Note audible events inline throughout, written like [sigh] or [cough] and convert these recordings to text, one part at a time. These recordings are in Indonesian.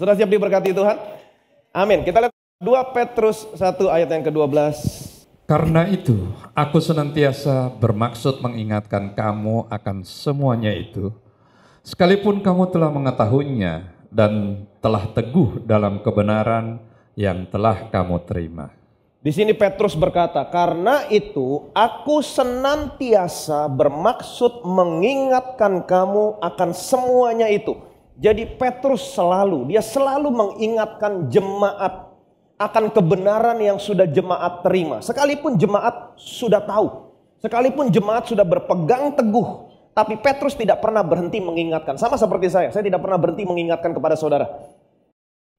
Sudah siap diberkati Tuhan? Amin. Kita lihat 2 Petrus 1 ayat yang ke-12. Karena itu, aku senantiasa bermaksud mengingatkan kamu akan semuanya itu, sekalipun kamu telah mengetahuinya dan telah teguh dalam kebenaran yang telah kamu terima. Di sini Petrus berkata, "Karena itu, aku senantiasa bermaksud mengingatkan kamu akan semuanya itu." Jadi Petrus selalu, dia selalu mengingatkan jemaat akan kebenaran yang sudah jemaat terima. Sekalipun jemaat sudah tahu, sekalipun jemaat sudah berpegang teguh, tapi Petrus tidak pernah berhenti mengingatkan. Sama seperti saya, saya tidak pernah berhenti mengingatkan kepada saudara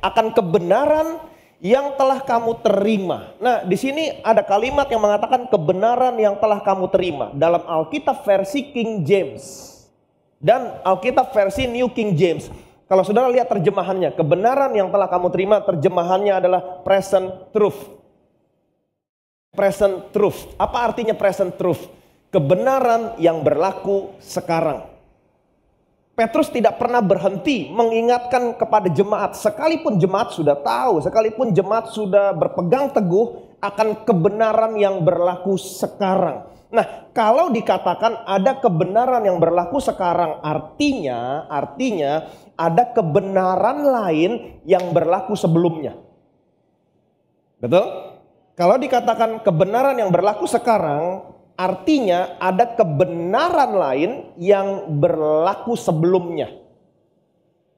akan kebenaran yang telah kamu terima. Nah, di sini ada kalimat yang mengatakan kebenaran yang telah kamu terima dalam Alkitab versi King James. Dan Alkitab versi New King James. Kalau saudara lihat terjemahannya, kebenaran yang telah kamu terima terjemahannya adalah present truth. Present truth. Apa artinya present truth? Kebenaran yang berlaku sekarang. Petrus tidak pernah berhenti mengingatkan kepada jemaat, sekalipun jemaat sudah tahu, sekalipun jemaat sudah berpegang teguh akan kebenaran yang berlaku sekarang. Nah, kalau dikatakan ada kebenaran yang berlaku sekarang, artinya artinya ada kebenaran lain yang berlaku sebelumnya. Betul? Kalau dikatakan kebenaran yang berlaku sekarang, artinya ada kebenaran lain yang berlaku sebelumnya.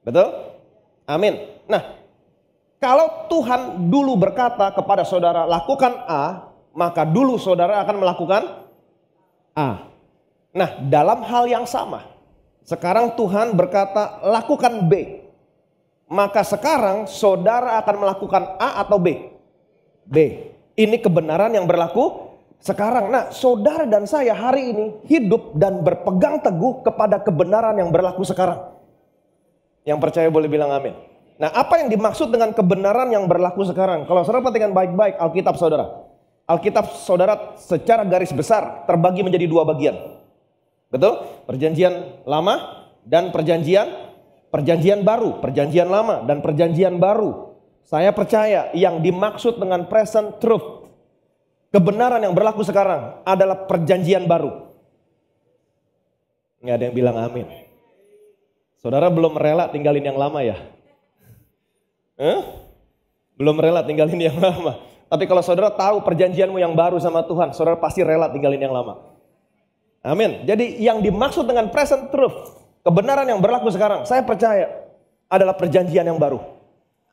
Betul? Amin. Nah, kalau Tuhan dulu berkata kepada saudara lakukan A, maka dulu saudara akan melakukan A. Nah, dalam hal yang sama, sekarang Tuhan berkata, "Lakukan B." Maka sekarang saudara akan melakukan A atau B? B. Ini kebenaran yang berlaku sekarang. Nah, saudara dan saya hari ini hidup dan berpegang teguh kepada kebenaran yang berlaku sekarang. Yang percaya boleh bilang amin. Nah, apa yang dimaksud dengan kebenaran yang berlaku sekarang? Kalau saudara perhatikan baik-baik Alkitab saudara. Alkitab saudara secara garis besar terbagi menjadi dua bagian. Betul? Perjanjian lama dan perjanjian perjanjian baru, perjanjian lama dan perjanjian baru. Saya percaya yang dimaksud dengan present truth, kebenaran yang berlaku sekarang adalah perjanjian baru. Nggak ada yang bilang amin. Saudara belum rela tinggalin yang lama ya? Eh? Belum rela tinggalin yang lama. Tapi kalau saudara tahu perjanjianmu yang baru sama Tuhan, saudara pasti rela tinggalin yang lama. Amin. Jadi yang dimaksud dengan present truth, kebenaran yang berlaku sekarang, saya percaya adalah perjanjian yang baru.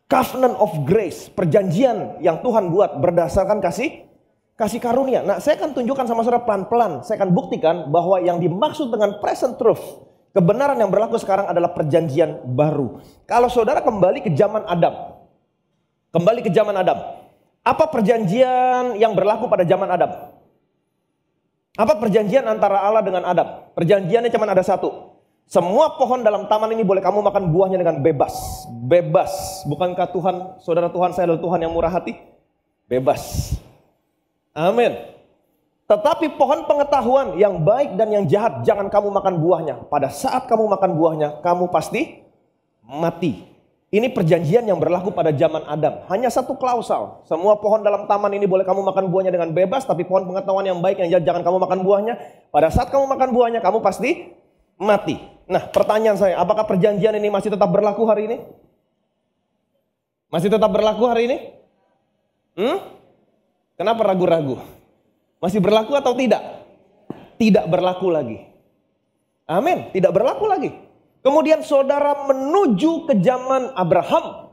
Covenant of grace, perjanjian yang Tuhan buat berdasarkan kasih kasih karunia. Nah, saya akan tunjukkan sama saudara pelan-pelan. Saya akan buktikan bahwa yang dimaksud dengan present truth, kebenaran yang berlaku sekarang adalah perjanjian baru. Kalau saudara kembali ke zaman Adam, kembali ke zaman Adam, apa perjanjian yang berlaku pada zaman Adam? Apa perjanjian antara Allah dengan Adam? Perjanjiannya cuma ada satu. Semua pohon dalam taman ini boleh kamu makan buahnya dengan bebas. Bebas. Bukankah Tuhan, saudara Tuhan, saya adalah Tuhan yang murah hati? Bebas. Amin. Tetapi pohon pengetahuan yang baik dan yang jahat jangan kamu makan buahnya. Pada saat kamu makan buahnya, kamu pasti mati. Ini perjanjian yang berlaku pada zaman Adam. Hanya satu klausal. Semua pohon dalam taman ini boleh kamu makan buahnya dengan bebas. Tapi pohon pengetahuan yang baik yang jangan kamu makan buahnya. Pada saat kamu makan buahnya kamu pasti mati. Nah pertanyaan saya apakah perjanjian ini masih tetap berlaku hari ini? Masih tetap berlaku hari ini? Hmm? Kenapa ragu-ragu? Masih berlaku atau tidak? Tidak berlaku lagi. Amin. Tidak berlaku lagi. Kemudian saudara menuju ke zaman Abraham.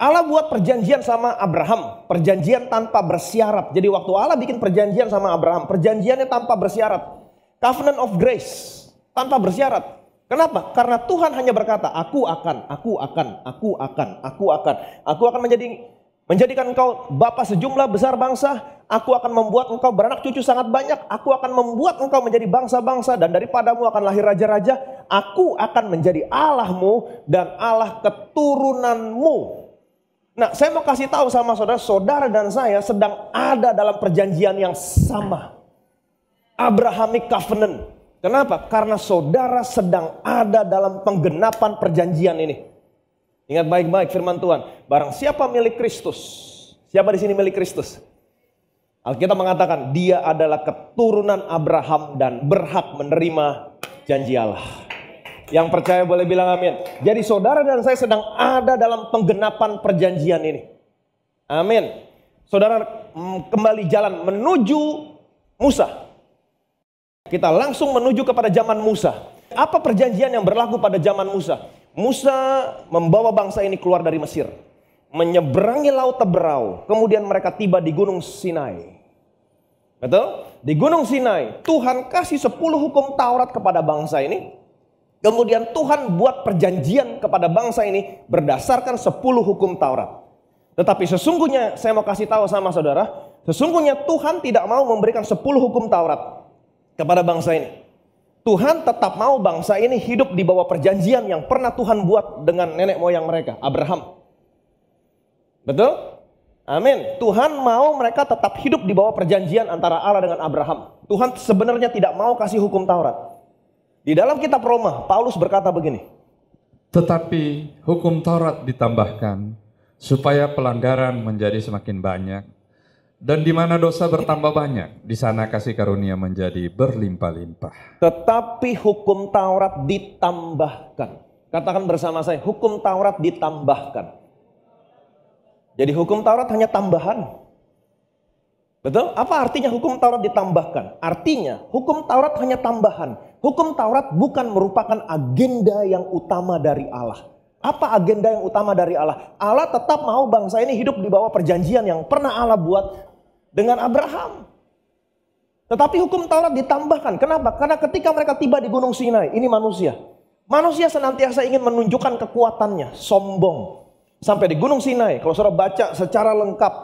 Allah buat perjanjian sama Abraham, perjanjian tanpa bersyarat. Jadi waktu Allah bikin perjanjian sama Abraham, perjanjiannya tanpa bersyarat. Covenant of grace, tanpa bersyarat. Kenapa? Karena Tuhan hanya berkata, aku akan, aku akan, aku akan, aku akan, aku akan menjadi menjadikan engkau bapa sejumlah besar bangsa, aku akan membuat engkau beranak cucu sangat banyak, aku akan membuat engkau menjadi bangsa-bangsa dan daripadamu akan lahir raja-raja, aku akan menjadi Allahmu dan Allah keturunanmu. Nah, saya mau kasih tahu sama saudara, saudara dan saya sedang ada dalam perjanjian yang sama. Abrahamic covenant. Kenapa? Karena saudara sedang ada dalam penggenapan perjanjian ini. Ingat baik-baik firman Tuhan. Barang siapa milik Kristus. Siapa di sini milik Kristus? Alkitab mengatakan dia adalah keturunan Abraham dan berhak menerima janji Allah. Yang percaya boleh bilang amin. Jadi saudara dan saya sedang ada dalam penggenapan perjanjian ini. Amin. Saudara mm, kembali jalan menuju Musa. Kita langsung menuju kepada zaman Musa. Apa perjanjian yang berlaku pada zaman Musa? Musa membawa bangsa ini keluar dari Mesir, menyeberangi laut Teberau, kemudian mereka tiba di Gunung Sinai. Betul? Di Gunung Sinai, Tuhan kasih 10 hukum Taurat kepada bangsa ini. Kemudian Tuhan buat perjanjian kepada bangsa ini berdasarkan 10 hukum Taurat. Tetapi sesungguhnya saya mau kasih tahu sama saudara, sesungguhnya Tuhan tidak mau memberikan 10 hukum Taurat kepada bangsa ini. Tuhan tetap mau bangsa ini hidup di bawah perjanjian yang pernah Tuhan buat dengan nenek moyang mereka, Abraham. Betul? Amin. Tuhan mau mereka tetap hidup di bawah perjanjian antara Allah dengan Abraham. Tuhan sebenarnya tidak mau kasih hukum Taurat. Di dalam kitab Roma, Paulus berkata begini. Tetapi hukum Taurat ditambahkan supaya pelanggaran menjadi semakin banyak dan di mana dosa bertambah banyak, di sana kasih karunia menjadi berlimpah-limpah. Tetapi hukum Taurat ditambahkan. Katakan bersama saya, hukum Taurat ditambahkan. Jadi hukum Taurat hanya tambahan. Betul? Apa artinya hukum Taurat ditambahkan? Artinya hukum Taurat hanya tambahan. Hukum Taurat bukan merupakan agenda yang utama dari Allah. Apa agenda yang utama dari Allah? Allah tetap mau bangsa ini hidup di bawah perjanjian yang pernah Allah buat dengan Abraham. Tetapi hukum Taurat ditambahkan. Kenapa? Karena ketika mereka tiba di Gunung Sinai, ini manusia. Manusia senantiasa ingin menunjukkan kekuatannya, sombong. Sampai di Gunung Sinai, kalau saudara baca secara lengkap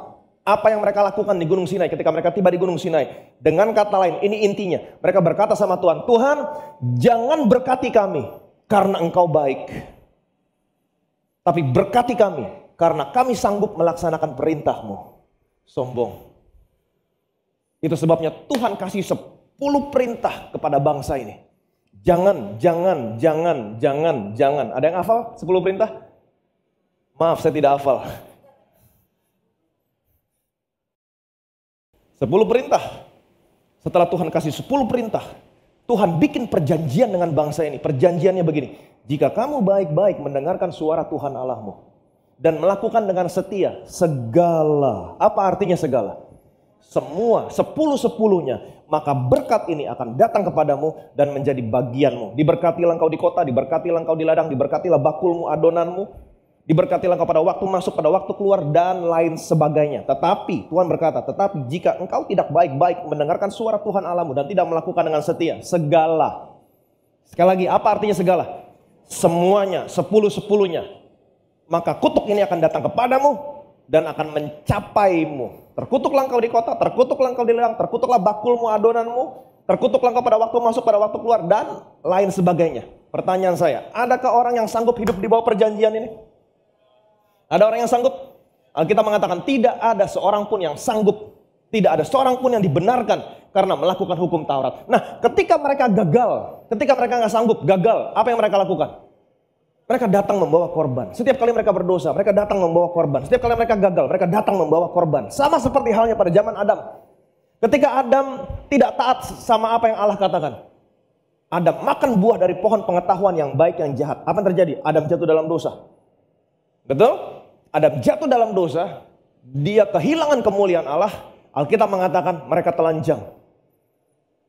apa yang mereka lakukan di Gunung Sinai ketika mereka tiba di Gunung Sinai. Dengan kata lain, ini intinya. Mereka berkata sama Tuhan, Tuhan jangan berkati kami karena engkau baik. Tapi berkati kami karena kami sanggup melaksanakan perintahmu. Sombong. Itu sebabnya Tuhan kasih 10 perintah kepada bangsa ini. Jangan, jangan, jangan, jangan, jangan. Ada yang hafal 10 perintah? Maaf, saya tidak hafal. 10 perintah. Setelah Tuhan kasih 10 perintah, Tuhan bikin perjanjian dengan bangsa ini. Perjanjiannya begini. Jika kamu baik-baik mendengarkan suara Tuhan Allahmu dan melakukan dengan setia segala. Apa artinya segala? semua sepuluh sepuluhnya maka berkat ini akan datang kepadamu dan menjadi bagianmu diberkatilah engkau di kota diberkatilah engkau di ladang diberkatilah bakulmu adonanmu diberkatilah engkau pada waktu masuk pada waktu keluar dan lain sebagainya tetapi Tuhan berkata tetapi jika engkau tidak baik-baik mendengarkan suara Tuhan alamu dan tidak melakukan dengan setia segala sekali lagi apa artinya segala semuanya sepuluh sepuluhnya maka kutuk ini akan datang kepadamu dan akan mencapaimu Terkutuk engkau di kota, terkutuk engkau di lelang, terkutuklah bakulmu, adonanmu, terkutuk engkau pada waktu masuk, pada waktu keluar, dan lain sebagainya. Pertanyaan saya, adakah orang yang sanggup hidup di bawah perjanjian ini? Ada orang yang sanggup? Alkitab mengatakan tidak ada seorang pun yang sanggup. Tidak ada seorang pun yang dibenarkan karena melakukan hukum Taurat. Nah, ketika mereka gagal, ketika mereka nggak sanggup, gagal, apa yang mereka lakukan? Mereka datang membawa korban. Setiap kali mereka berdosa, mereka datang membawa korban. Setiap kali mereka gagal, mereka datang membawa korban. Sama seperti halnya pada zaman Adam. Ketika Adam tidak taat sama apa yang Allah katakan. Adam makan buah dari pohon pengetahuan yang baik yang jahat. Apa yang terjadi? Adam jatuh dalam dosa. Betul? Adam jatuh dalam dosa, dia kehilangan kemuliaan Allah. Alkitab mengatakan mereka telanjang.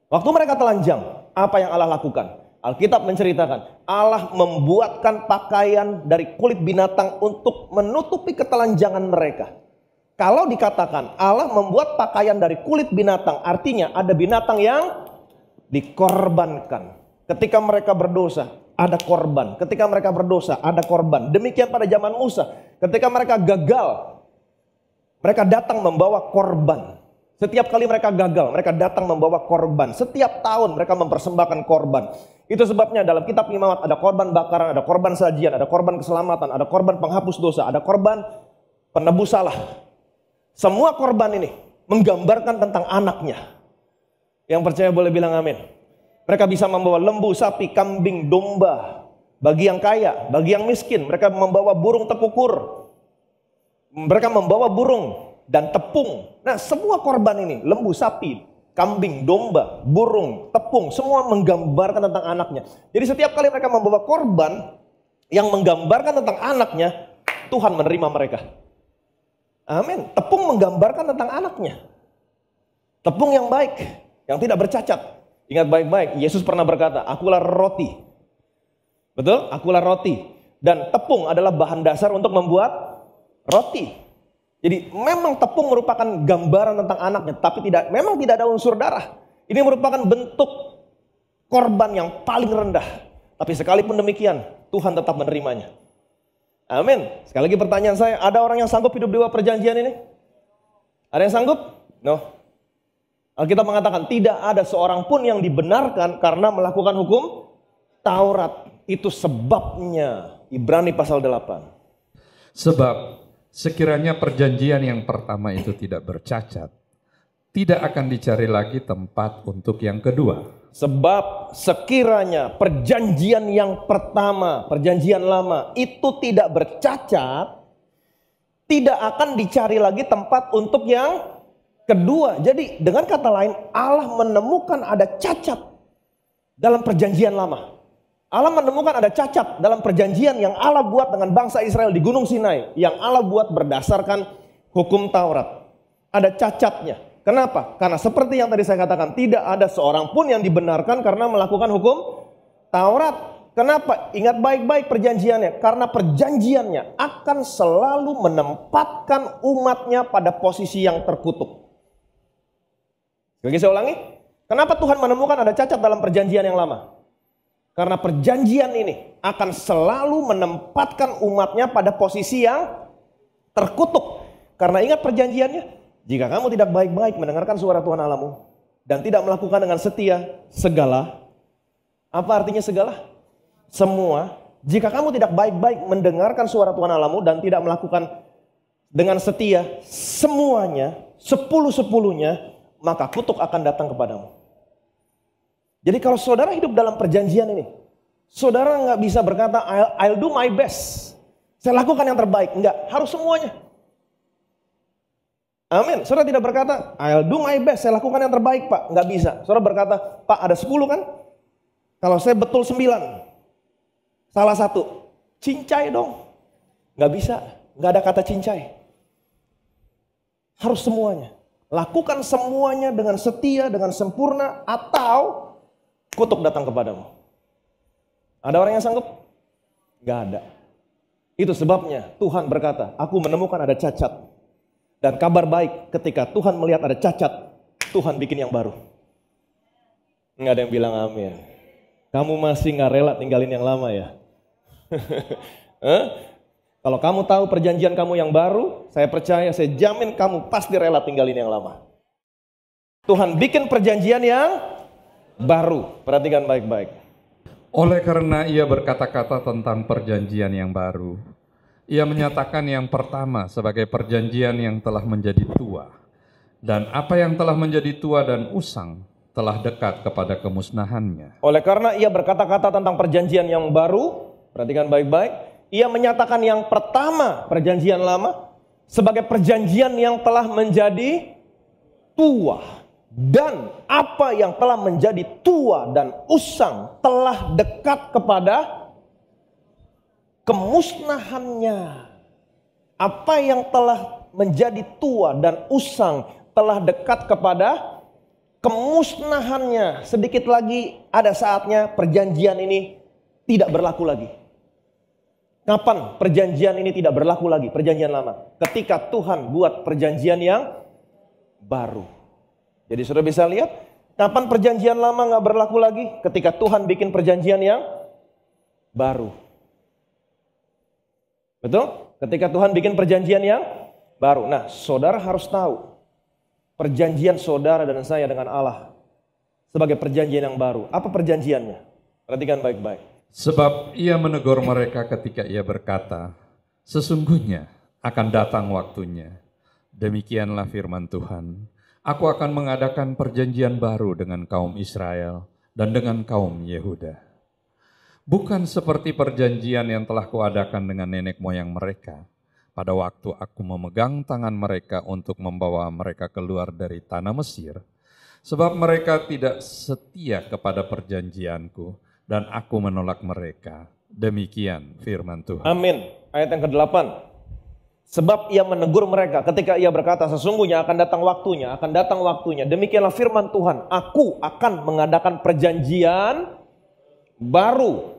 Waktu mereka telanjang, apa yang Allah lakukan? Alkitab menceritakan Allah membuatkan pakaian dari kulit binatang untuk menutupi ketelanjangan mereka. Kalau dikatakan Allah membuat pakaian dari kulit binatang, artinya ada binatang yang dikorbankan. Ketika mereka berdosa, ada korban. Ketika mereka berdosa, ada korban. Demikian pada zaman Musa, ketika mereka gagal, mereka datang membawa korban. Setiap kali mereka gagal, mereka datang membawa korban. Setiap tahun mereka mempersembahkan korban. Itu sebabnya dalam kitab Imamat ada korban bakaran, ada korban sajian, ada korban keselamatan, ada korban penghapus dosa, ada korban penebus salah. Semua korban ini menggambarkan tentang anaknya. Yang percaya boleh bilang amin. Mereka bisa membawa lembu, sapi, kambing, domba. Bagi yang kaya, bagi yang miskin. Mereka membawa burung tekukur. Mereka membawa burung dan tepung. Nah semua korban ini, lembu, sapi, kambing, domba, burung, tepung, semua menggambarkan tentang anaknya. Jadi setiap kali mereka membawa korban yang menggambarkan tentang anaknya, Tuhan menerima mereka. Amin. Tepung menggambarkan tentang anaknya. Tepung yang baik, yang tidak bercacat. Ingat baik-baik, Yesus pernah berkata, akulah roti. Betul? Akulah roti. Dan tepung adalah bahan dasar untuk membuat roti. Jadi memang tepung merupakan gambaran tentang anaknya, tapi tidak memang tidak ada unsur darah. Ini merupakan bentuk korban yang paling rendah. Tapi sekalipun demikian, Tuhan tetap menerimanya. Amin. Sekali lagi pertanyaan saya, ada orang yang sanggup hidup di bawah perjanjian ini? Ada yang sanggup? No. Alkitab mengatakan tidak ada seorang pun yang dibenarkan karena melakukan hukum Taurat. Itu sebabnya Ibrani pasal 8. Sebab Sekiranya perjanjian yang pertama itu tidak bercacat, tidak akan dicari lagi tempat untuk yang kedua. Sebab sekiranya perjanjian yang pertama, perjanjian lama itu tidak bercacat, tidak akan dicari lagi tempat untuk yang kedua. Jadi dengan kata lain Allah menemukan ada cacat dalam perjanjian lama. Allah menemukan ada cacat dalam perjanjian yang Allah buat dengan bangsa Israel di Gunung Sinai. Yang Allah buat berdasarkan hukum Taurat. Ada cacatnya. Kenapa? Karena seperti yang tadi saya katakan, tidak ada seorang pun yang dibenarkan karena melakukan hukum Taurat. Kenapa? Ingat baik-baik perjanjiannya. Karena perjanjiannya akan selalu menempatkan umatnya pada posisi yang terkutuk. Bagi saya ulangi, kenapa Tuhan menemukan ada cacat dalam perjanjian yang lama? Karena perjanjian ini akan selalu menempatkan umatnya pada posisi yang terkutuk. Karena ingat perjanjiannya, jika kamu tidak baik-baik mendengarkan suara Tuhan Alamu dan tidak melakukan dengan setia segala, apa artinya segala? Semua. Jika kamu tidak baik-baik mendengarkan suara Tuhan Alamu dan tidak melakukan dengan setia semuanya, sepuluh-sepuluhnya, maka kutuk akan datang kepadamu. Jadi kalau saudara hidup dalam perjanjian ini, saudara nggak bisa berkata I'll, I'll do my best. Saya lakukan yang terbaik. nggak harus semuanya. Amin. Saudara tidak berkata, I'll do my best, saya lakukan yang terbaik pak. Nggak bisa. Saudara berkata, pak ada 10 kan? Kalau saya betul 9. Salah satu. Cincai dong. Nggak bisa. Nggak ada kata cincai. Harus semuanya. Lakukan semuanya dengan setia, dengan sempurna. Atau kutuk datang kepadamu. Ada orang yang sanggup? Gak ada. Itu sebabnya Tuhan berkata, aku menemukan ada cacat. Dan kabar baik ketika Tuhan melihat ada cacat, Tuhan bikin yang baru. Gak ada yang bilang amin. Kamu masih gak rela tinggalin yang lama ya? eh? [laughs] Kalau kamu tahu perjanjian kamu yang baru, saya percaya, saya jamin kamu pasti rela tinggalin yang lama. Tuhan bikin perjanjian yang baru. Perhatikan baik-baik. Oleh karena ia berkata-kata tentang perjanjian yang baru, ia menyatakan yang pertama sebagai perjanjian yang telah menjadi tua. Dan apa yang telah menjadi tua dan usang telah dekat kepada kemusnahannya. Oleh karena ia berkata-kata tentang perjanjian yang baru, perhatikan baik-baik, ia menyatakan yang pertama perjanjian lama sebagai perjanjian yang telah menjadi tua dan apa yang telah menjadi tua dan usang telah dekat kepada kemusnahannya. Apa yang telah menjadi tua dan usang telah dekat kepada kemusnahannya. Sedikit lagi ada saatnya perjanjian ini tidak berlaku lagi. Kapan perjanjian ini tidak berlaku lagi? Perjanjian lama. Ketika Tuhan buat perjanjian yang baru. Jadi sudah bisa lihat kapan perjanjian lama nggak berlaku lagi ketika Tuhan bikin perjanjian yang baru. Betul? Ketika Tuhan bikin perjanjian yang baru. Nah, saudara harus tahu perjanjian saudara dan saya dengan Allah sebagai perjanjian yang baru. Apa perjanjiannya? Perhatikan baik-baik. Sebab ia menegur mereka ketika ia berkata, sesungguhnya akan datang waktunya. Demikianlah firman Tuhan Aku akan mengadakan perjanjian baru dengan kaum Israel dan dengan kaum Yehuda. Bukan seperti perjanjian yang telah kuadakan dengan nenek moyang mereka pada waktu aku memegang tangan mereka untuk membawa mereka keluar dari tanah Mesir, sebab mereka tidak setia kepada perjanjianku dan aku menolak mereka. Demikian firman Tuhan. Amin. Ayat yang ke-8. Sebab ia menegur mereka ketika ia berkata sesungguhnya akan datang waktunya, akan datang waktunya. Demikianlah firman Tuhan, aku akan mengadakan perjanjian baru.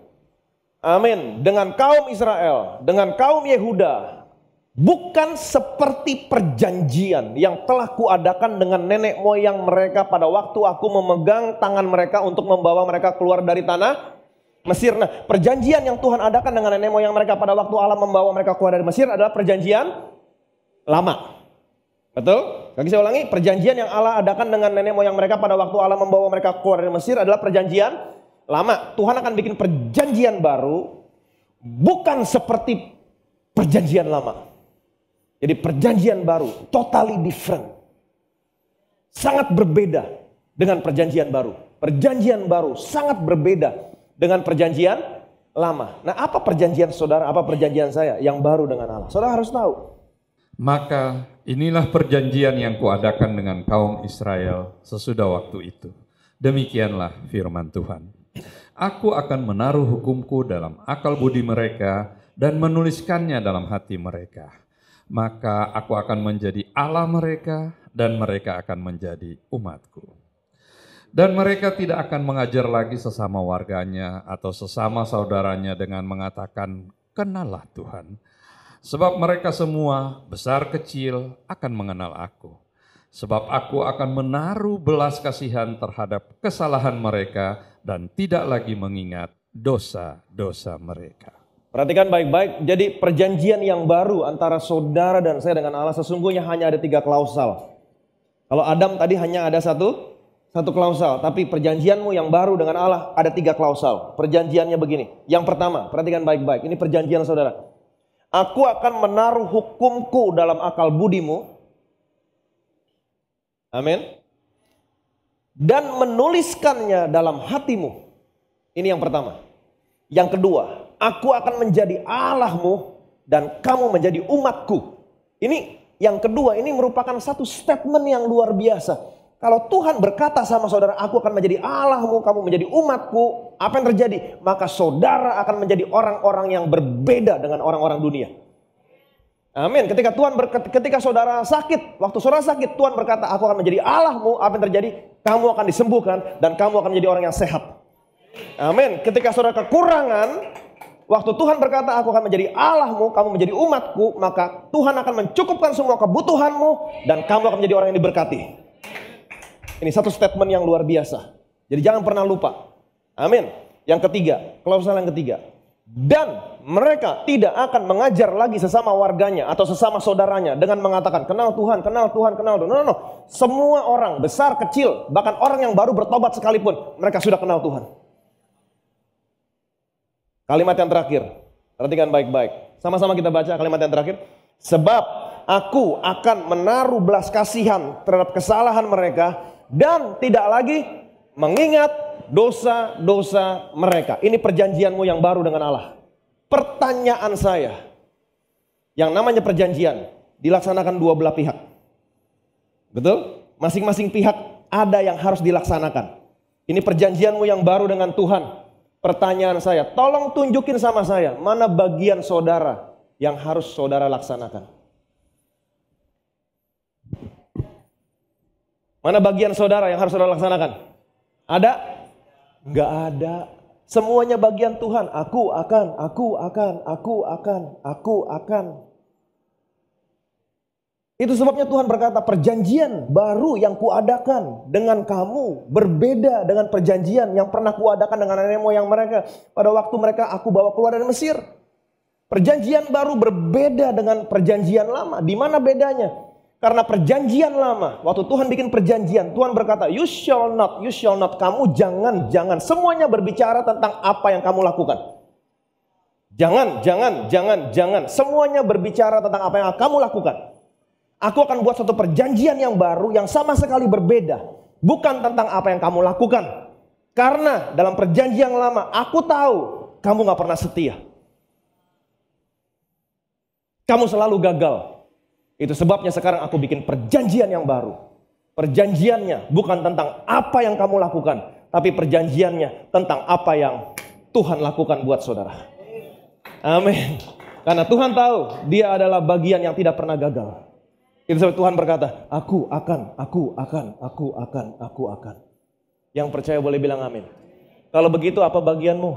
Amin. Dengan kaum Israel, dengan kaum Yehuda. Bukan seperti perjanjian yang telah kuadakan dengan nenek moyang mereka pada waktu aku memegang tangan mereka untuk membawa mereka keluar dari tanah Mesir. Nah, perjanjian yang Tuhan adakan dengan nenek moyang mereka pada waktu Allah membawa mereka keluar dari Mesir adalah perjanjian lama. Betul? Lagi saya ulangi, perjanjian yang Allah adakan dengan nenek moyang mereka pada waktu Allah membawa mereka keluar dari Mesir adalah perjanjian lama. Tuhan akan bikin perjanjian baru bukan seperti perjanjian lama. Jadi perjanjian baru, totally different. Sangat berbeda dengan perjanjian baru. Perjanjian baru sangat berbeda dengan perjanjian lama. Nah, apa perjanjian saudara, apa perjanjian saya yang baru dengan Allah? Saudara harus tahu. Maka inilah perjanjian yang kuadakan dengan kaum Israel sesudah waktu itu. Demikianlah firman Tuhan. Aku akan menaruh hukumku dalam akal budi mereka dan menuliskannya dalam hati mereka. Maka aku akan menjadi Allah mereka dan mereka akan menjadi umatku. Dan mereka tidak akan mengajar lagi sesama warganya atau sesama saudaranya dengan mengatakan, kenalah Tuhan. Sebab mereka semua, besar kecil, akan mengenal aku. Sebab aku akan menaruh belas kasihan terhadap kesalahan mereka dan tidak lagi mengingat dosa-dosa mereka. Perhatikan baik-baik, jadi perjanjian yang baru antara saudara dan saya dengan Allah sesungguhnya hanya ada tiga klausal. Kalau Adam tadi hanya ada satu, satu klausal, tapi perjanjianmu yang baru dengan Allah ada tiga klausal. Perjanjiannya begini. Yang pertama, perhatikan baik-baik. Ini perjanjian saudara. Aku akan menaruh hukumku dalam akal budimu. Amin. Dan menuliskannya dalam hatimu. Ini yang pertama. Yang kedua, aku akan menjadi Allahmu dan kamu menjadi umatku. Ini yang kedua, ini merupakan satu statement yang luar biasa kalau Tuhan berkata sama saudara, aku akan menjadi Allahmu, kamu menjadi umatku, apa yang terjadi? Maka saudara akan menjadi orang-orang yang berbeda dengan orang-orang dunia. Amin. Ketika Tuhan ketika saudara sakit, waktu saudara sakit, Tuhan berkata, aku akan menjadi Allahmu, apa yang terjadi? Kamu akan disembuhkan dan kamu akan menjadi orang yang sehat. Amin. Ketika saudara kekurangan, waktu Tuhan berkata, aku akan menjadi Allahmu, kamu menjadi umatku, maka Tuhan akan mencukupkan semua kebutuhanmu dan kamu akan menjadi orang yang diberkati. Ini satu statement yang luar biasa. Jadi jangan pernah lupa. Amin. Yang ketiga, klausul yang ketiga. Dan mereka tidak akan mengajar lagi sesama warganya atau sesama saudaranya dengan mengatakan kenal Tuhan, kenal Tuhan, kenal Tuhan. No, no, no. Semua orang besar, kecil, bahkan orang yang baru bertobat sekalipun, mereka sudah kenal Tuhan. Kalimat yang terakhir, perhatikan baik-baik. Sama-sama kita baca kalimat yang terakhir. Sebab aku akan menaruh belas kasihan terhadap kesalahan mereka dan tidak lagi mengingat dosa-dosa mereka. Ini perjanjianmu yang baru dengan Allah. Pertanyaan saya, yang namanya perjanjian dilaksanakan dua belah pihak. Betul? Masing-masing pihak ada yang harus dilaksanakan. Ini perjanjianmu yang baru dengan Tuhan. Pertanyaan saya, tolong tunjukin sama saya, mana bagian saudara yang harus saudara laksanakan. Mana bagian saudara yang harus saudara laksanakan? Ada? Enggak ada. Semuanya bagian Tuhan. Aku akan, aku akan, aku akan, aku akan. Itu sebabnya Tuhan berkata perjanjian baru yang kuadakan dengan kamu berbeda dengan perjanjian yang pernah kuadakan dengan nenek moyang mereka. Pada waktu mereka aku bawa keluar dari Mesir. Perjanjian baru berbeda dengan perjanjian lama. Di mana bedanya? Karena perjanjian lama, waktu Tuhan bikin perjanjian, Tuhan berkata, "You shall not, you shall not." Kamu jangan, jangan. Semuanya berbicara tentang apa yang kamu lakukan. Jangan, jangan, jangan, jangan. Semuanya berbicara tentang apa yang kamu lakukan. Aku akan buat satu perjanjian yang baru yang sama sekali berbeda, bukan tentang apa yang kamu lakukan. Karena dalam perjanjian lama, aku tahu kamu gak pernah setia. Kamu selalu gagal. Itu sebabnya sekarang aku bikin perjanjian yang baru. Perjanjiannya bukan tentang apa yang kamu lakukan, tapi perjanjiannya tentang apa yang Tuhan lakukan buat saudara. Amin. Karena Tuhan tahu dia adalah bagian yang tidak pernah gagal. Itu sebab Tuhan berkata, aku akan, aku akan, aku akan, aku akan. Yang percaya boleh bilang amin. Kalau begitu apa bagianmu?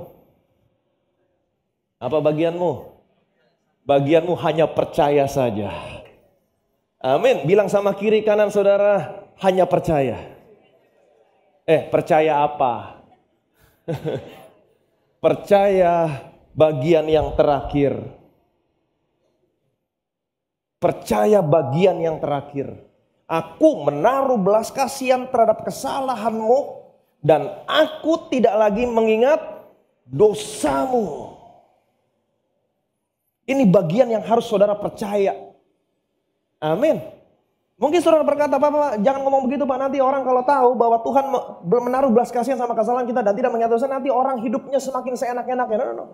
Apa bagianmu? Bagianmu hanya percaya saja. Amin. Bilang sama kiri kanan saudara, hanya percaya. Eh, percaya apa? [laughs] percaya bagian yang terakhir. Percaya bagian yang terakhir. Aku menaruh belas kasihan terhadap kesalahanmu dan aku tidak lagi mengingat dosamu. Ini bagian yang harus saudara percaya Amin. Mungkin saudara berkata, Bapak, jangan ngomong begitu Pak. Nanti orang kalau tahu bahwa Tuhan menaruh belas kasihan sama kesalahan kita dan tidak menyatakan nanti orang hidupnya semakin seenak-enaknya. No, no, no.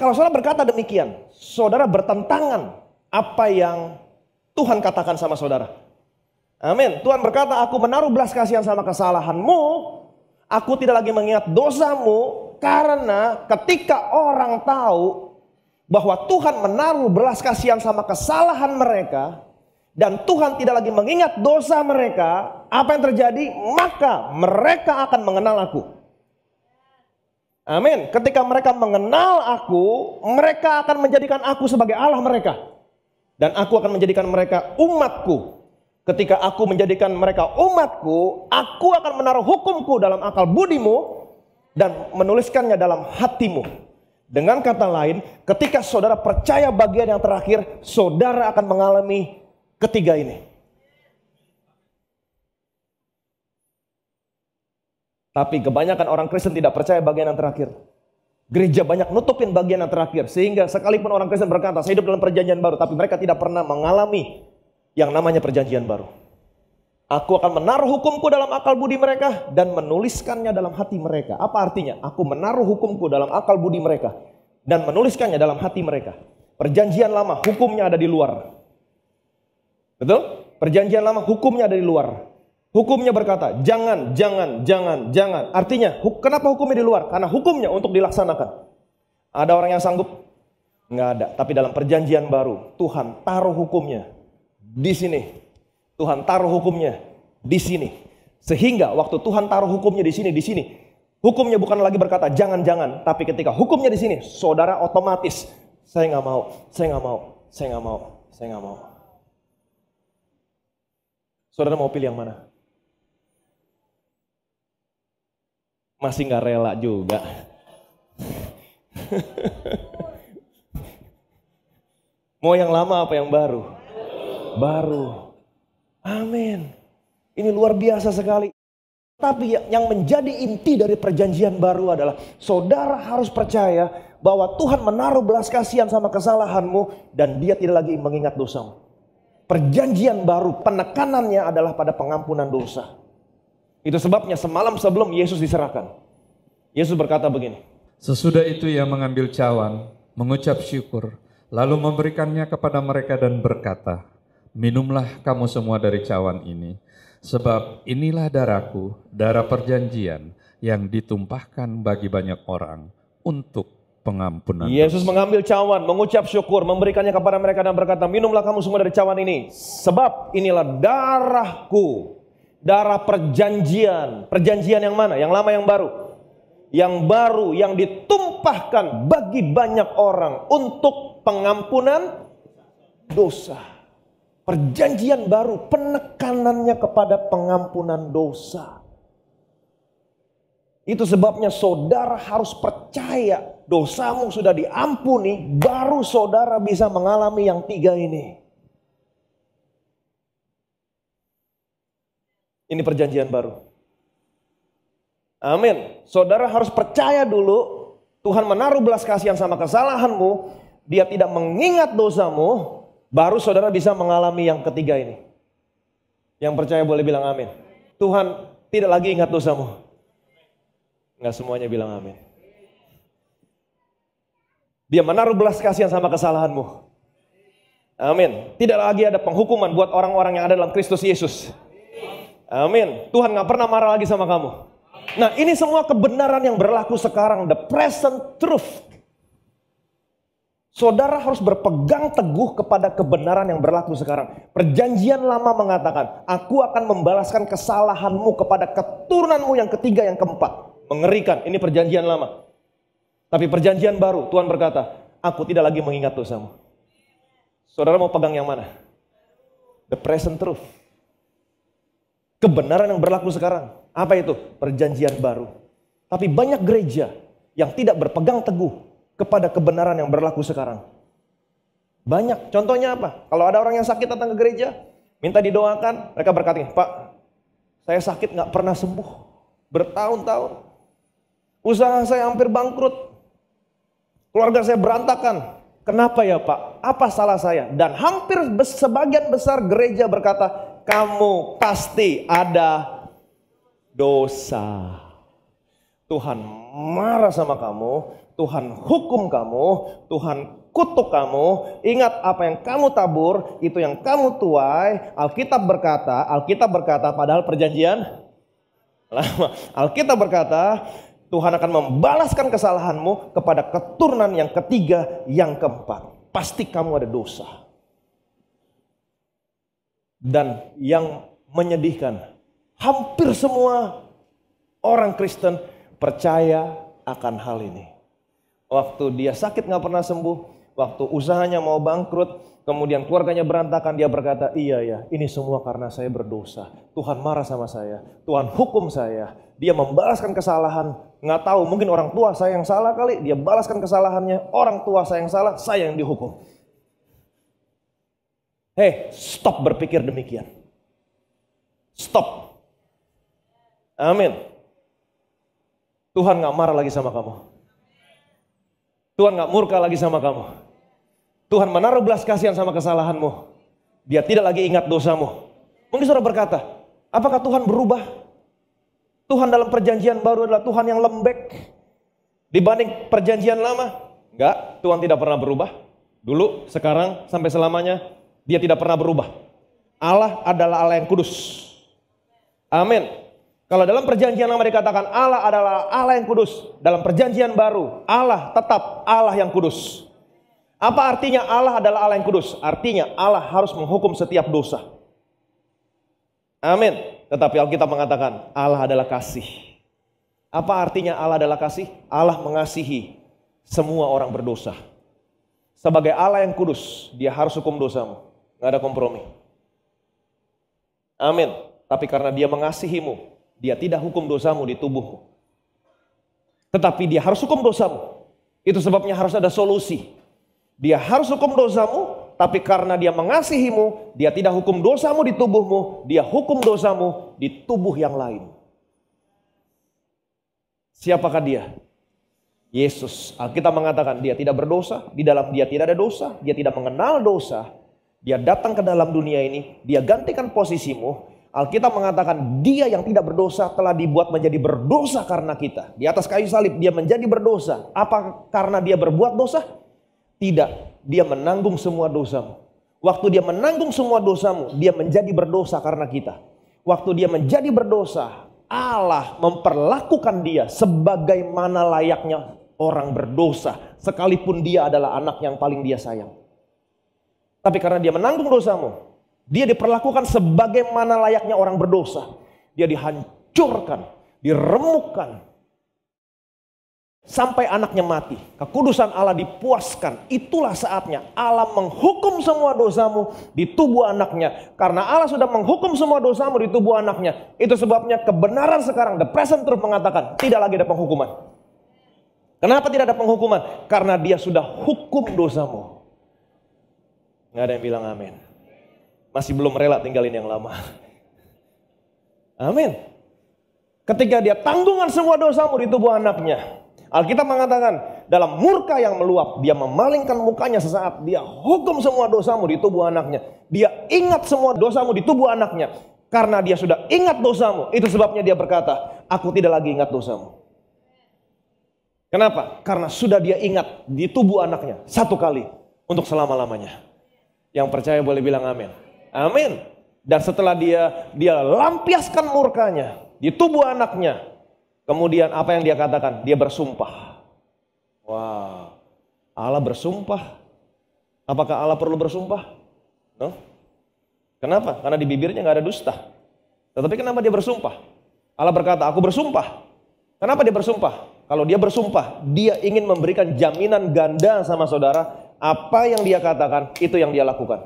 Kalau saudara berkata demikian, saudara bertentangan apa yang Tuhan katakan sama saudara. Amin. Tuhan berkata, aku menaruh belas kasihan sama kesalahanmu. Aku tidak lagi mengingat dosamu. Karena ketika orang tahu bahwa Tuhan menaruh belas kasihan sama kesalahan mereka dan Tuhan tidak lagi mengingat dosa mereka, apa yang terjadi? Maka mereka akan mengenal aku. Amin. Ketika mereka mengenal aku, mereka akan menjadikan aku sebagai Allah mereka. Dan aku akan menjadikan mereka umatku. Ketika aku menjadikan mereka umatku, aku akan menaruh hukumku dalam akal budimu dan menuliskannya dalam hatimu. Dengan kata lain, ketika saudara percaya bagian yang terakhir, saudara akan mengalami ketiga ini. Tapi kebanyakan orang Kristen tidak percaya bagian yang terakhir. Gereja banyak nutupin bagian yang terakhir. Sehingga sekalipun orang Kristen berkata, saya hidup dalam perjanjian baru. Tapi mereka tidak pernah mengalami yang namanya perjanjian baru. Aku akan menaruh hukumku dalam akal budi mereka dan menuliskannya dalam hati mereka. Apa artinya? Aku menaruh hukumku dalam akal budi mereka dan menuliskannya dalam hati mereka. Perjanjian lama hukumnya ada di luar. Betul? Perjanjian lama hukumnya ada di luar. Hukumnya berkata, jangan, jangan, jangan, jangan. Artinya, kenapa hukumnya di luar? Karena hukumnya untuk dilaksanakan. Ada orang yang sanggup? Nggak ada. Tapi dalam perjanjian baru, Tuhan taruh hukumnya di sini Tuhan taruh hukumnya di sini. Sehingga waktu Tuhan taruh hukumnya di sini, di sini, hukumnya bukan lagi berkata jangan-jangan, tapi ketika hukumnya di sini, saudara otomatis saya nggak mau, saya nggak mau, saya nggak mau, saya nggak mau. Saudara mau pilih yang mana? Masih nggak rela juga. [laughs] mau yang lama apa yang baru? Baru. Amin. Ini luar biasa sekali. Tapi ya, yang menjadi inti dari perjanjian baru adalah saudara harus percaya bahwa Tuhan menaruh belas kasihan sama kesalahanmu dan dia tidak lagi mengingat dosamu. Perjanjian baru penekanannya adalah pada pengampunan dosa. Itu sebabnya semalam sebelum Yesus diserahkan. Yesus berkata begini. Sesudah itu ia mengambil cawan, mengucap syukur, lalu memberikannya kepada mereka dan berkata, Minumlah kamu semua dari cawan ini, sebab inilah daraku, darah perjanjian yang ditumpahkan bagi banyak orang untuk pengampunan. Yesus mengambil cawan, mengucap syukur, memberikannya kepada mereka dan berkata, minumlah kamu semua dari cawan ini, sebab inilah darahku, darah perjanjian. Perjanjian yang mana? Yang lama yang baru? Yang baru yang ditumpahkan bagi banyak orang untuk pengampunan dosa. Perjanjian baru, penekanannya kepada pengampunan dosa. Itu sebabnya saudara harus percaya dosamu sudah diampuni, baru saudara bisa mengalami yang tiga ini. Ini perjanjian baru. Amin. Saudara harus percaya dulu Tuhan menaruh belas kasihan sama kesalahanmu. Dia tidak mengingat dosamu. Baru saudara bisa mengalami yang ketiga ini. Yang percaya boleh bilang amin. Tuhan tidak lagi ingat dosamu. Enggak semuanya bilang amin. Dia menaruh belas kasihan sama kesalahanmu. Amin. Tidak lagi ada penghukuman buat orang-orang yang ada dalam Kristus Yesus. Amin. Tuhan nggak pernah marah lagi sama kamu. Nah ini semua kebenaran yang berlaku sekarang. The present truth Saudara harus berpegang teguh kepada kebenaran yang berlaku sekarang. Perjanjian lama mengatakan, aku akan membalaskan kesalahanmu kepada keturunanmu yang ketiga, yang keempat. Mengerikan, ini perjanjian lama. Tapi perjanjian baru, Tuhan berkata, aku tidak lagi mengingat dosamu. Saudara mau pegang yang mana? The present truth. Kebenaran yang berlaku sekarang. Apa itu? Perjanjian baru. Tapi banyak gereja yang tidak berpegang teguh kepada kebenaran yang berlaku sekarang. Banyak. Contohnya apa? Kalau ada orang yang sakit datang ke gereja, minta didoakan, mereka berkata, Pak, saya sakit nggak pernah sembuh. Bertahun-tahun. Usaha saya hampir bangkrut. Keluarga saya berantakan. Kenapa ya Pak? Apa salah saya? Dan hampir sebagian besar gereja berkata, kamu pasti ada dosa. Tuhan marah sama kamu Tuhan hukum kamu, Tuhan kutuk kamu, ingat apa yang kamu tabur, itu yang kamu tuai. Alkitab berkata, Alkitab berkata padahal perjanjian lama. Alkitab berkata, Tuhan akan membalaskan kesalahanmu kepada keturunan yang ketiga, yang keempat. Pasti kamu ada dosa. Dan yang menyedihkan, hampir semua orang Kristen percaya akan hal ini. Waktu dia sakit nggak pernah sembuh, waktu usahanya mau bangkrut, kemudian keluarganya berantakan, dia berkata, iya ya, ini semua karena saya berdosa. Tuhan marah sama saya, Tuhan hukum saya. Dia membalaskan kesalahan, nggak tahu mungkin orang tua saya yang salah kali, dia balaskan kesalahannya, orang tua saya yang salah, saya yang dihukum. Hei, stop berpikir demikian. Stop. Amin. Tuhan gak marah lagi sama kamu. Tuhan gak murka lagi sama kamu. Tuhan menaruh belas kasihan sama kesalahanmu. Dia tidak lagi ingat dosamu. Mungkin saudara berkata, apakah Tuhan berubah? Tuhan dalam perjanjian baru adalah Tuhan yang lembek. Dibanding perjanjian lama. Enggak, Tuhan tidak pernah berubah. Dulu, sekarang, sampai selamanya, dia tidak pernah berubah. Allah adalah Allah yang kudus. Amin. Kalau dalam perjanjian lama dikatakan Allah adalah Allah yang kudus, dalam perjanjian baru Allah tetap Allah yang kudus. Apa artinya Allah adalah Allah yang kudus? Artinya Allah harus menghukum setiap dosa. Amin. Tetapi Alkitab mengatakan Allah adalah kasih. Apa artinya Allah adalah kasih? Allah mengasihi semua orang berdosa. Sebagai Allah yang kudus, dia harus hukum dosamu. Gak ada kompromi. Amin. Tapi karena dia mengasihimu, dia tidak hukum dosamu di tubuhmu, Tetapi dia harus hukum dosamu. Itu sebabnya harus ada solusi. Dia harus hukum dosamu, tapi karena dia mengasihimu, dia tidak hukum dosamu di tubuhmu, dia hukum dosamu di tubuh yang lain. Siapakah dia? Yesus. Ah, kita mengatakan dia tidak berdosa, di dalam dia tidak ada dosa, dia tidak mengenal dosa. Dia datang ke dalam dunia ini, dia gantikan posisimu, Alkitab mengatakan dia yang tidak berdosa telah dibuat menjadi berdosa karena kita. Di atas kayu salib dia menjadi berdosa. Apa karena dia berbuat dosa? Tidak, dia menanggung semua dosamu. Waktu dia menanggung semua dosamu, dia menjadi berdosa karena kita. Waktu dia menjadi berdosa, Allah memperlakukan dia sebagaimana layaknya orang berdosa. Sekalipun dia adalah anak yang paling dia sayang. Tapi karena dia menanggung dosamu, dia diperlakukan sebagaimana layaknya orang berdosa. Dia dihancurkan, diremukkan. Sampai anaknya mati. Kekudusan Allah dipuaskan. Itulah saatnya Allah menghukum semua dosamu di tubuh anaknya. Karena Allah sudah menghukum semua dosamu di tubuh anaknya. Itu sebabnya kebenaran sekarang, the present truth mengatakan, tidak lagi ada penghukuman. Kenapa tidak ada penghukuman? Karena dia sudah hukum dosamu. Nggak ada yang bilang amin masih belum rela tinggalin yang lama. Amin. Ketika dia tanggungan semua dosamu di tubuh anaknya. Alkitab mengatakan dalam murka yang meluap dia memalingkan mukanya sesaat dia hukum semua dosamu di tubuh anaknya. Dia ingat semua dosamu di tubuh anaknya karena dia sudah ingat dosamu. Itu sebabnya dia berkata, aku tidak lagi ingat dosamu. Kenapa? Karena sudah dia ingat di tubuh anaknya satu kali untuk selama-lamanya. Yang percaya boleh bilang amin. Amin. Dan setelah dia dia lampiaskan murkanya di tubuh anaknya. Kemudian apa yang dia katakan? Dia bersumpah. Wow. Allah bersumpah. Apakah Allah perlu bersumpah? No. Kenapa? Karena di bibirnya nggak ada dusta. Tetapi kenapa dia bersumpah? Allah berkata, aku bersumpah. Kenapa dia bersumpah? Kalau dia bersumpah, dia ingin memberikan jaminan ganda sama saudara. Apa yang dia katakan, itu yang dia lakukan.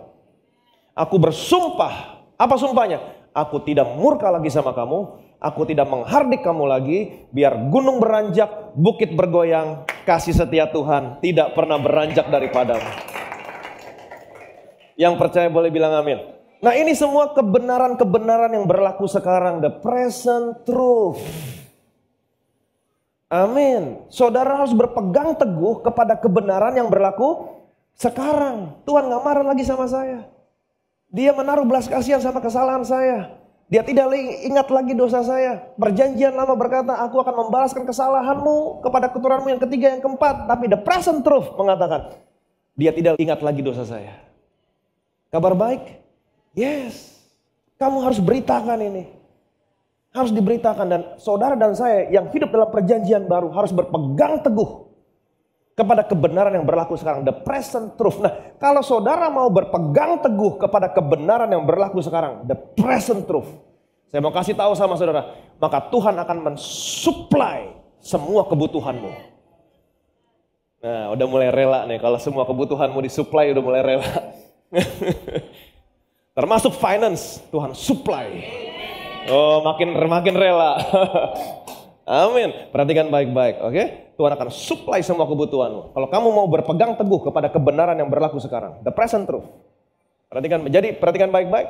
Aku bersumpah. Apa sumpahnya? Aku tidak murka lagi sama kamu. Aku tidak menghardik kamu lagi. Biar gunung beranjak, bukit bergoyang. Kasih setia Tuhan tidak pernah beranjak daripadamu. Yang percaya boleh bilang amin. Nah ini semua kebenaran-kebenaran yang berlaku sekarang. The present truth. Amin. Saudara harus berpegang teguh kepada kebenaran yang berlaku sekarang. Tuhan gak marah lagi sama saya. Dia menaruh belas kasihan sama kesalahan saya. Dia tidak ingat lagi dosa saya. Perjanjian lama berkata, aku akan membalaskan kesalahanmu kepada keturunanmu yang ketiga, yang keempat. Tapi the present truth mengatakan, dia tidak ingat lagi dosa saya. Kabar baik? Yes. Kamu harus beritakan ini. Harus diberitakan dan saudara dan saya yang hidup dalam perjanjian baru harus berpegang teguh kepada kebenaran yang berlaku sekarang, the present truth. Nah, kalau saudara mau berpegang teguh kepada kebenaran yang berlaku sekarang, the present truth. Saya mau kasih tahu sama saudara, maka Tuhan akan mensuplai semua kebutuhanmu. Nah, udah mulai rela nih kalau semua kebutuhanmu disuplai udah mulai rela. [laughs] Termasuk finance, Tuhan supply. Oh, makin makin rela. [laughs] Amin. Perhatikan baik-baik, oke? Okay? Tuhan akan supply semua kebutuhanmu. Kalau kamu mau berpegang teguh kepada kebenaran yang berlaku sekarang, the present truth. Perhatikan, jadi perhatikan baik-baik.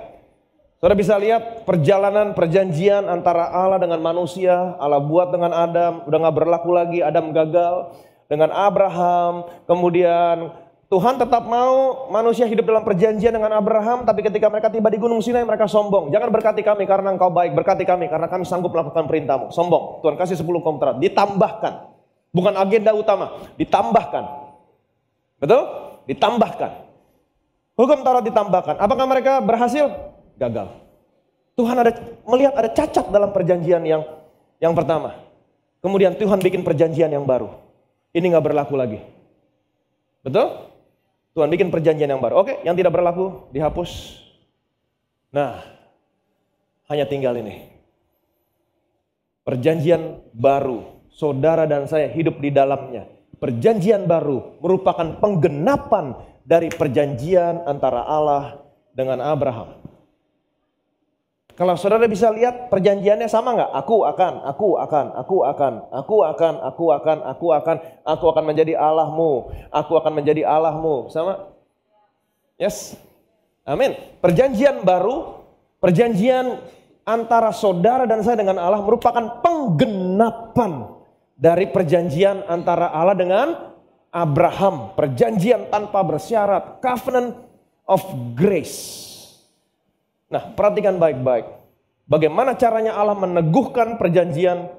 Saudara bisa lihat perjalanan perjanjian antara Allah dengan manusia, Allah buat dengan Adam, udah nggak berlaku lagi, Adam gagal dengan Abraham, kemudian Tuhan tetap mau manusia hidup dalam perjanjian dengan Abraham, tapi ketika mereka tiba di Gunung Sinai mereka sombong. Jangan berkati kami karena engkau baik, berkati kami karena kami sanggup melakukan perintahmu. Sombong, Tuhan kasih 10 kontrak, ditambahkan. Bukan agenda utama, ditambahkan. Betul? Ditambahkan. Hukum Taurat ditambahkan. Apakah mereka berhasil? Gagal. Tuhan ada melihat ada cacat dalam perjanjian yang yang pertama. Kemudian Tuhan bikin perjanjian yang baru. Ini nggak berlaku lagi. Betul? Tuhan bikin perjanjian yang baru. Oke, yang tidak berlaku dihapus. Nah, hanya tinggal ini. Perjanjian baru, saudara dan saya hidup di dalamnya. Perjanjian baru merupakan penggenapan dari perjanjian antara Allah dengan Abraham. Kalau saudara bisa lihat perjanjiannya sama nggak? Aku akan, aku akan, aku akan, aku akan, aku akan, aku akan, aku akan menjadi Allahmu, aku akan menjadi Allahmu. Sama? Yes. Amin. Perjanjian baru, perjanjian antara saudara dan saya dengan Allah merupakan penggenapan dari perjanjian antara Allah dengan Abraham, perjanjian tanpa bersyarat, covenant of grace. Nah, perhatikan baik-baik. Bagaimana caranya Allah meneguhkan perjanjian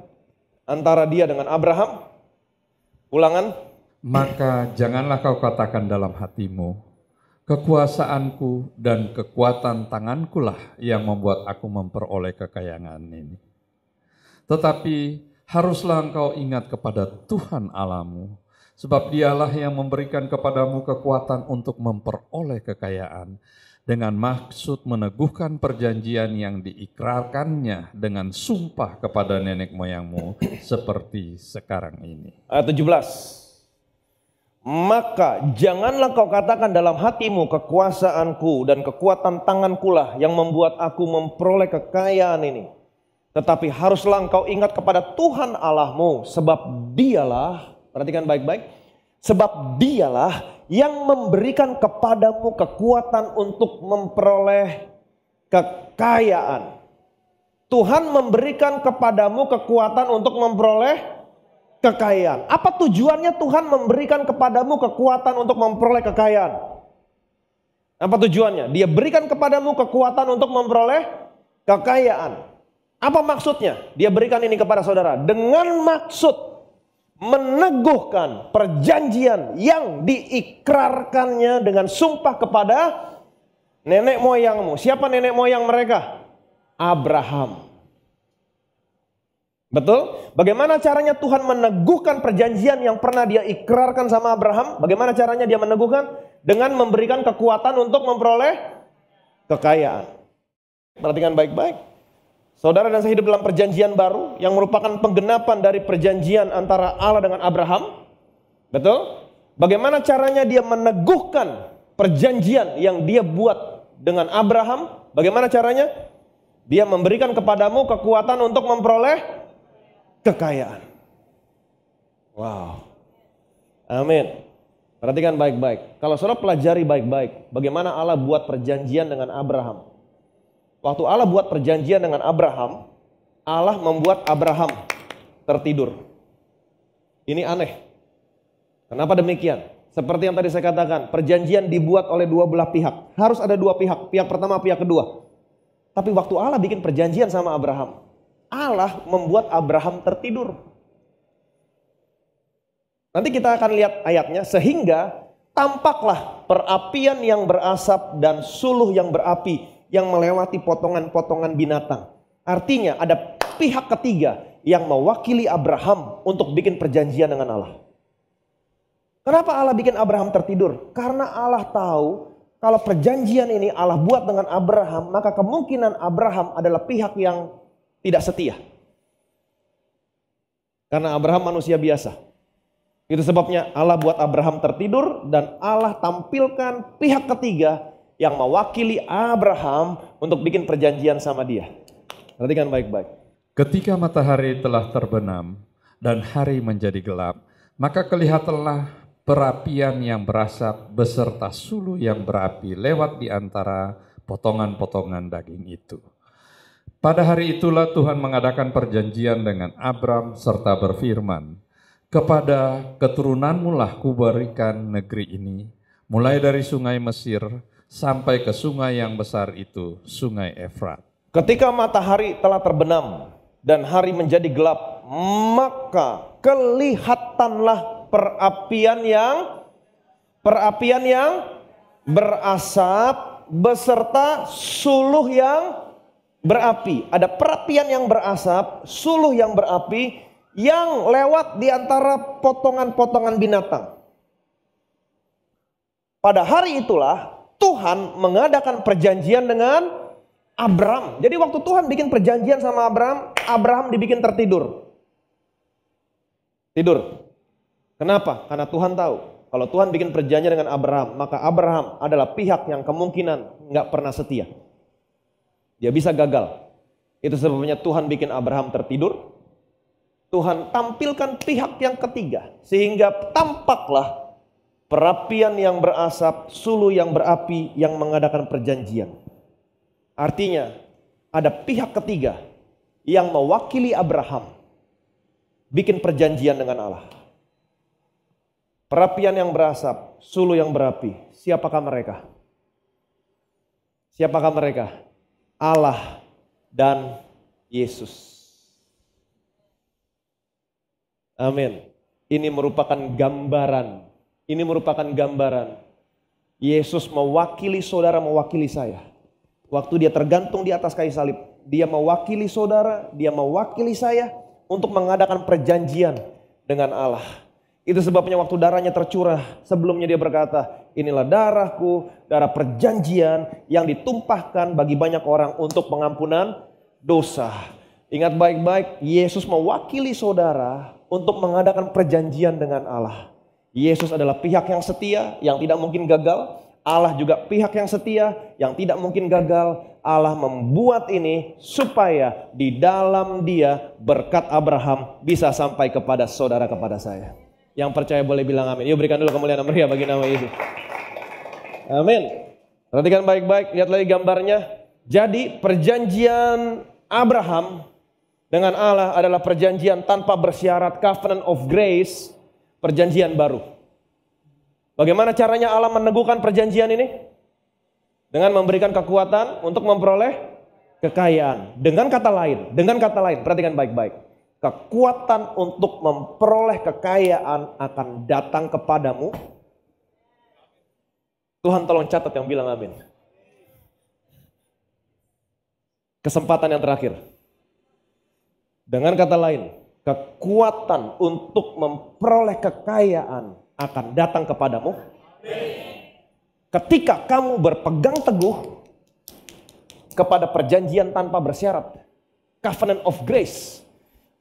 antara dia dengan Abraham? Ulangan. Maka janganlah kau katakan dalam hatimu, kekuasaanku dan kekuatan tangankulah yang membuat aku memperoleh kekayaan ini. Tetapi haruslah engkau ingat kepada Tuhan Alamu, sebab dialah yang memberikan kepadamu kekuatan untuk memperoleh kekayaan dengan maksud meneguhkan perjanjian yang diikrarkannya dengan sumpah kepada nenek moyangmu seperti sekarang ini. Ayat 17. Maka janganlah kau katakan dalam hatimu kekuasaanku dan kekuatan tangankulah yang membuat aku memperoleh kekayaan ini. Tetapi haruslah engkau ingat kepada Tuhan Allahmu sebab dialah, perhatikan baik-baik, Sebab dialah yang memberikan kepadamu kekuatan untuk memperoleh kekayaan. Tuhan memberikan kepadamu kekuatan untuk memperoleh kekayaan. Apa tujuannya Tuhan memberikan kepadamu kekuatan untuk memperoleh kekayaan? Apa tujuannya? Dia berikan kepadamu kekuatan untuk memperoleh kekayaan. Apa maksudnya? Dia berikan ini kepada saudara dengan maksud meneguhkan perjanjian yang diikrarkannya dengan sumpah kepada nenek moyangmu. Siapa nenek moyang mereka? Abraham. Betul? Bagaimana caranya Tuhan meneguhkan perjanjian yang pernah dia ikrarkan sama Abraham? Bagaimana caranya dia meneguhkan? Dengan memberikan kekuatan untuk memperoleh kekayaan. Perhatikan baik-baik. Saudara dan saya hidup dalam perjanjian baru yang merupakan penggenapan dari perjanjian antara Allah dengan Abraham. Betul? Bagaimana caranya dia meneguhkan perjanjian yang dia buat dengan Abraham? Bagaimana caranya? Dia memberikan kepadamu kekuatan untuk memperoleh kekayaan. Wow. Amin. Perhatikan baik-baik. Kalau saudara pelajari baik-baik, bagaimana Allah buat perjanjian dengan Abraham Waktu Allah buat perjanjian dengan Abraham, Allah membuat Abraham tertidur. Ini aneh. Kenapa demikian? Seperti yang tadi saya katakan, perjanjian dibuat oleh dua belah pihak. Harus ada dua pihak, pihak pertama, pihak kedua. Tapi waktu Allah bikin perjanjian sama Abraham, Allah membuat Abraham tertidur. Nanti kita akan lihat ayatnya, sehingga tampaklah perapian yang berasap dan suluh yang berapi yang melewati potongan-potongan binatang. Artinya ada pihak ketiga yang mewakili Abraham untuk bikin perjanjian dengan Allah. Kenapa Allah bikin Abraham tertidur? Karena Allah tahu kalau perjanjian ini Allah buat dengan Abraham, maka kemungkinan Abraham adalah pihak yang tidak setia. Karena Abraham manusia biasa. Itu sebabnya Allah buat Abraham tertidur dan Allah tampilkan pihak ketiga yang mewakili Abraham untuk bikin perjanjian sama dia. Perhatikan baik-baik. Ketika matahari telah terbenam dan hari menjadi gelap, maka kelihatanlah perapian yang berasap beserta sulu yang berapi lewat di antara potongan-potongan daging itu. Pada hari itulah Tuhan mengadakan perjanjian dengan Abram serta berfirman, kepada keturunanmu kuberikan negeri ini, mulai dari sungai Mesir sampai ke sungai yang besar itu, sungai Efrat. Ketika matahari telah terbenam dan hari menjadi gelap, maka kelihatanlah perapian yang perapian yang berasap beserta suluh yang berapi. Ada perapian yang berasap, suluh yang berapi yang lewat di antara potongan-potongan binatang. Pada hari itulah Tuhan mengadakan perjanjian dengan Abraham. Jadi waktu Tuhan bikin perjanjian sama Abraham, Abraham dibikin tertidur. Tidur. Kenapa? Karena Tuhan tahu. Kalau Tuhan bikin perjanjian dengan Abraham, maka Abraham adalah pihak yang kemungkinan nggak pernah setia. Dia bisa gagal. Itu sebabnya Tuhan bikin Abraham tertidur. Tuhan tampilkan pihak yang ketiga. Sehingga tampaklah perapian yang berasap, sulu yang berapi yang mengadakan perjanjian. Artinya, ada pihak ketiga yang mewakili Abraham bikin perjanjian dengan Allah. Perapian yang berasap, sulu yang berapi, siapakah mereka? Siapakah mereka? Allah dan Yesus. Amin. Ini merupakan gambaran ini merupakan gambaran Yesus mewakili saudara mewakili saya. Waktu dia tergantung di atas kayu salib, dia mewakili saudara, dia mewakili saya untuk mengadakan perjanjian dengan Allah. Itu sebabnya waktu darahnya tercurah, sebelumnya dia berkata, inilah darahku, darah perjanjian yang ditumpahkan bagi banyak orang untuk pengampunan dosa. Ingat baik-baik, Yesus mewakili saudara untuk mengadakan perjanjian dengan Allah. Yesus adalah pihak yang setia, yang tidak mungkin gagal. Allah juga pihak yang setia, yang tidak mungkin gagal. Allah membuat ini supaya di dalam dia berkat Abraham bisa sampai kepada saudara kepada saya. Yang percaya boleh bilang amin. Yuk berikan dulu kemuliaan meriah ya bagi nama Yesus. Amin. Perhatikan baik-baik, lihat lagi gambarnya. Jadi perjanjian Abraham dengan Allah adalah perjanjian tanpa bersyarat covenant of grace perjanjian baru. Bagaimana caranya Allah meneguhkan perjanjian ini? Dengan memberikan kekuatan untuk memperoleh kekayaan. Dengan kata lain, dengan kata lain, perhatikan baik-baik. Kekuatan untuk memperoleh kekayaan akan datang kepadamu. Tuhan tolong catat yang bilang amin. Kesempatan yang terakhir. Dengan kata lain, kekuatan untuk memperoleh kekayaan akan datang kepadamu. Ketika kamu berpegang teguh kepada perjanjian tanpa bersyarat, covenant of grace,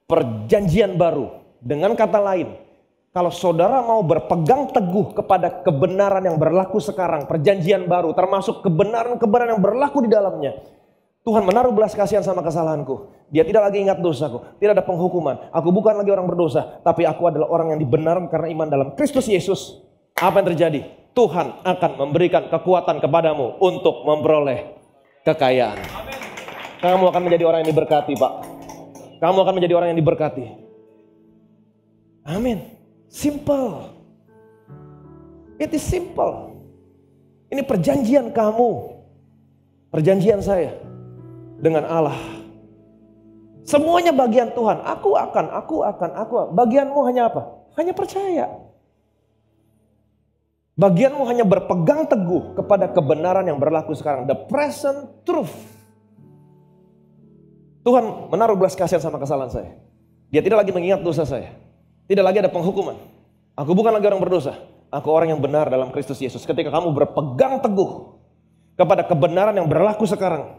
perjanjian baru. Dengan kata lain, kalau saudara mau berpegang teguh kepada kebenaran yang berlaku sekarang, perjanjian baru termasuk kebenaran-kebenaran yang berlaku di dalamnya. Tuhan menaruh belas kasihan sama kesalahanku. Dia tidak lagi ingat dosaku, tidak ada penghukuman. Aku bukan lagi orang berdosa, tapi aku adalah orang yang dibenarkan karena iman dalam Kristus Yesus. Apa yang terjadi? Tuhan akan memberikan kekuatan kepadamu untuk memperoleh kekayaan. Kamu akan menjadi orang yang diberkati, Pak. Kamu akan menjadi orang yang diberkati. Amin. Simple. It is simple. Ini perjanjian kamu. Perjanjian saya dengan Allah Semuanya bagian Tuhan. Aku akan, aku akan, aku. Akan. Bagianmu hanya apa? Hanya percaya. Bagianmu hanya berpegang teguh kepada kebenaran yang berlaku sekarang. The present truth. Tuhan menaruh belas kasihan sama kesalahan saya. Dia tidak lagi mengingat dosa saya. Tidak lagi ada penghukuman. Aku bukan lagi orang berdosa. Aku orang yang benar dalam Kristus Yesus. Ketika kamu berpegang teguh kepada kebenaran yang berlaku sekarang.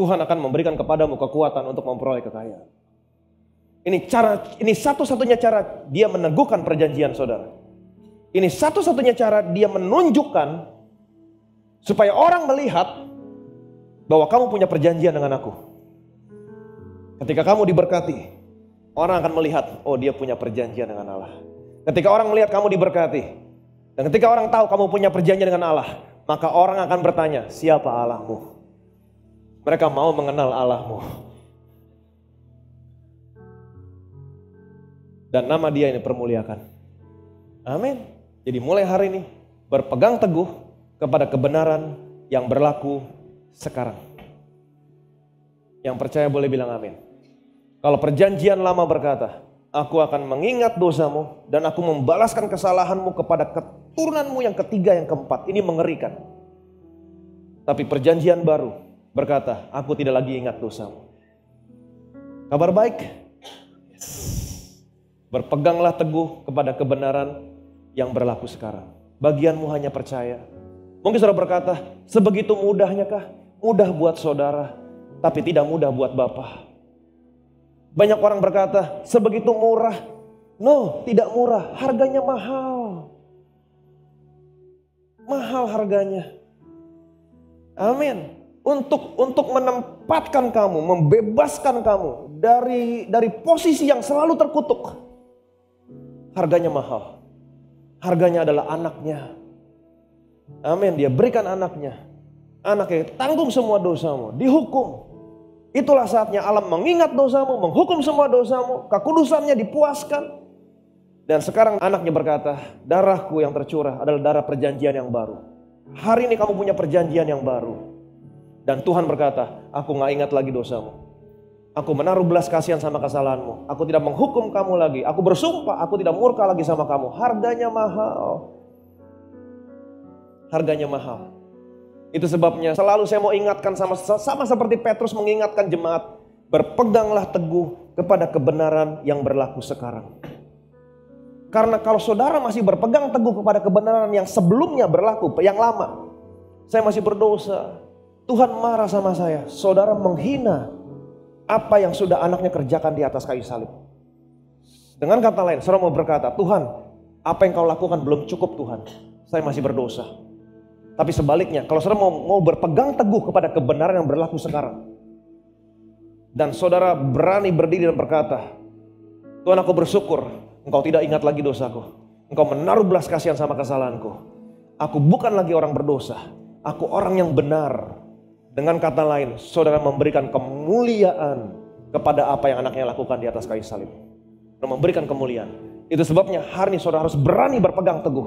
Tuhan akan memberikan kepadamu kekuatan untuk memperoleh kekayaan. Ini cara ini satu-satunya cara dia meneguhkan perjanjian saudara. Ini satu-satunya cara dia menunjukkan supaya orang melihat bahwa kamu punya perjanjian dengan aku. Ketika kamu diberkati, orang akan melihat, oh dia punya perjanjian dengan Allah. Ketika orang melihat kamu diberkati, dan ketika orang tahu kamu punya perjanjian dengan Allah, maka orang akan bertanya, siapa Allahmu? Mereka mau mengenal Allahmu. Dan nama dia ini permuliakan. Amin. Jadi mulai hari ini berpegang teguh kepada kebenaran yang berlaku sekarang. Yang percaya boleh bilang amin. Kalau perjanjian lama berkata, aku akan mengingat dosamu dan aku membalaskan kesalahanmu kepada keturunanmu yang ketiga yang keempat. Ini mengerikan. Tapi perjanjian baru berkata, aku tidak lagi ingat dosa Kabar baik, berpeganglah teguh kepada kebenaran yang berlaku sekarang. Bagianmu hanya percaya. Mungkin saudara berkata, sebegitu mudahnya kah? Mudah buat saudara, tapi tidak mudah buat Bapak. Banyak orang berkata, sebegitu murah. No, tidak murah, harganya mahal. Mahal harganya. Amin untuk untuk menempatkan kamu, membebaskan kamu dari dari posisi yang selalu terkutuk. Harganya mahal. Harganya adalah anaknya. Amin. Dia berikan anaknya. Anaknya tanggung semua dosamu, dihukum. Itulah saatnya alam mengingat dosamu, menghukum semua dosamu, kekudusannya dipuaskan. Dan sekarang anaknya berkata, darahku yang tercurah adalah darah perjanjian yang baru. Hari ini kamu punya perjanjian yang baru dan Tuhan berkata, aku gak ingat lagi dosamu. Aku menaruh belas kasihan sama kesalahanmu. Aku tidak menghukum kamu lagi. Aku bersumpah, aku tidak murka lagi sama kamu. Harganya mahal. Harganya mahal. Itu sebabnya selalu saya mau ingatkan sama sama seperti Petrus mengingatkan jemaat, berpeganglah teguh kepada kebenaran yang berlaku sekarang. Karena kalau saudara masih berpegang teguh kepada kebenaran yang sebelumnya berlaku, yang lama, saya masih berdosa, Tuhan marah sama saya. Saudara menghina apa yang sudah anaknya kerjakan di atas kayu salib. Dengan kata lain, saudara mau berkata, Tuhan, apa yang kau lakukan belum cukup Tuhan. Saya masih berdosa. Tapi sebaliknya, kalau saudara mau, mau berpegang teguh kepada kebenaran yang berlaku sekarang. Dan saudara berani berdiri dan berkata, Tuhan aku bersyukur, engkau tidak ingat lagi dosaku. Engkau menaruh belas kasihan sama kesalahanku. Aku bukan lagi orang berdosa, aku orang yang benar. Dengan kata lain, saudara memberikan kemuliaan kepada apa yang anaknya lakukan di atas kayu salib. memberikan kemuliaan. Itu sebabnya hari ini saudara harus berani berpegang teguh.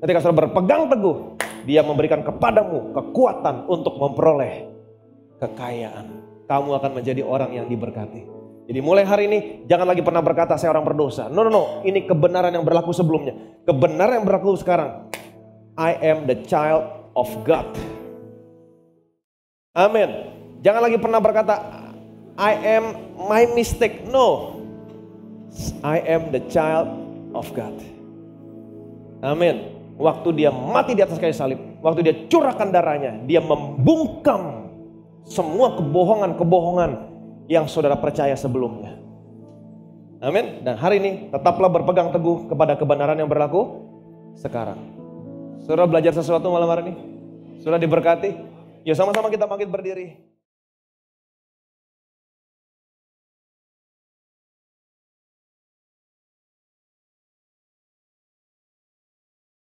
Ketika saudara berpegang teguh, dia memberikan kepadamu kekuatan untuk memperoleh kekayaan. Kamu akan menjadi orang yang diberkati. Jadi mulai hari ini jangan lagi pernah berkata saya orang berdosa. No no no, ini kebenaran yang berlaku sebelumnya. Kebenaran yang berlaku sekarang. I am the child of God. Amin. Jangan lagi pernah berkata I am my mistake. No. I am the child of God. Amin. Waktu dia mati di atas kayu salib, waktu dia curahkan darahnya, dia membungkam semua kebohongan-kebohongan yang saudara percaya sebelumnya. Amin. Dan hari ini tetaplah berpegang teguh kepada kebenaran yang berlaku sekarang. Saudara belajar sesuatu malam hari ini? Saudara diberkati? Ya sama-sama kita bangkit berdiri.